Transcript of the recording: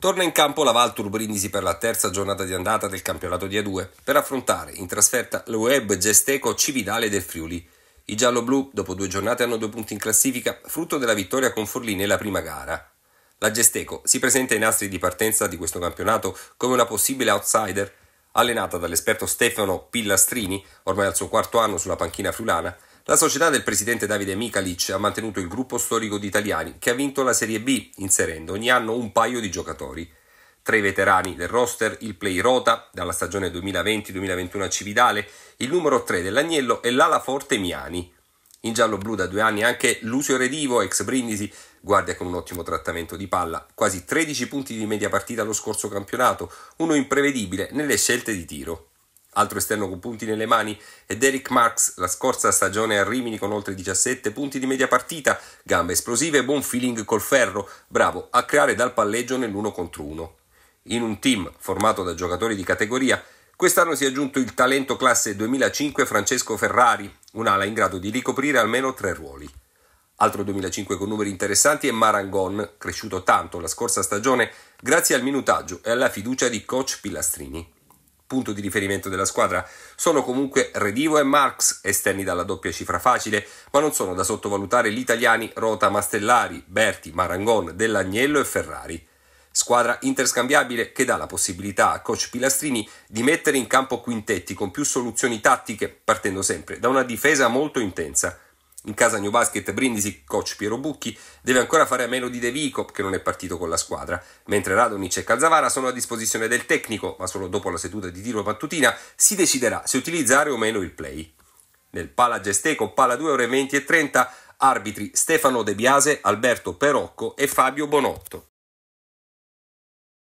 Torna in campo la Valtur Brindisi per la terza giornata di andata del campionato di A2 per affrontare in trasferta lo Web Gesteco Cividale del Friuli. I giallo-blu dopo due giornate hanno due punti in classifica, frutto della vittoria con Forlì nella prima gara. La Gesteco si presenta ai nastri di partenza di questo campionato come una possibile outsider, allenata dall'esperto Stefano Pillastrini, ormai al suo quarto anno sulla panchina friulana, la società del presidente Davide Michalic ha mantenuto il gruppo storico di italiani che ha vinto la Serie B, inserendo ogni anno un paio di giocatori. Tra i veterani del roster, il play Rota, dalla stagione 2020-2021 a Cividale, il numero 3 dell'Agnello e l'ala forte Miani. In giallo-blu da due anni anche Lucio Redivo, ex Brindisi, guardia con un ottimo trattamento di palla, quasi 13 punti di media partita lo scorso campionato, uno imprevedibile nelle scelte di tiro. Altro esterno con punti nelle mani è Derek Marx, la scorsa stagione a Rimini con oltre 17 punti di media partita, gambe esplosive e buon feeling col ferro, bravo a creare dal palleggio nell'uno contro uno. In un team formato da giocatori di categoria, quest'anno si è aggiunto il talento classe 2005 Francesco Ferrari, un'ala in grado di ricoprire almeno tre ruoli. Altro 2005 con numeri interessanti è Marangon, cresciuto tanto la scorsa stagione grazie al minutaggio e alla fiducia di coach Pilastrini punto di riferimento della squadra. Sono comunque Redivo e Marx, esterni dalla doppia cifra facile, ma non sono da sottovalutare gli italiani Rota Mastellari, Berti, Marangon, Dell'Agnello e Ferrari. Squadra interscambiabile che dà la possibilità a coach Pilastrini di mettere in campo quintetti con più soluzioni tattiche, partendo sempre da una difesa molto intensa. In casa New Basket Brindisi, coach Piero Bucchi deve ancora fare a meno di De Vico, che non è partito con la squadra, mentre Radonic e Calzavara sono a disposizione del tecnico, ma solo dopo la seduta di tiro mattutina si deciderà se utilizzare o meno il play. Nel Pala Gesteco, Pala 2 ore 20 e 30, arbitri Stefano De Biase, Alberto Perocco e Fabio Bonotto.